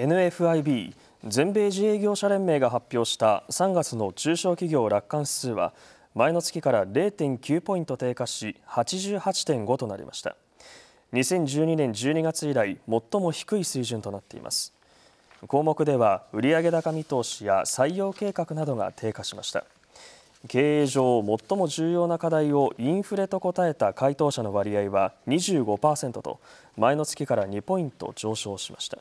NFIB 全米自営業者連盟が発表した3月の中小企業楽観指数は前の月から0.9ポイント低下し88.5となりました2012年12月以来最も低い水準となっています項目では売上高見通しや採用計画などが低下しました経営上最も重要な課題をインフレと答えた回答者の割合は25%と前の月から2ポイント上昇しました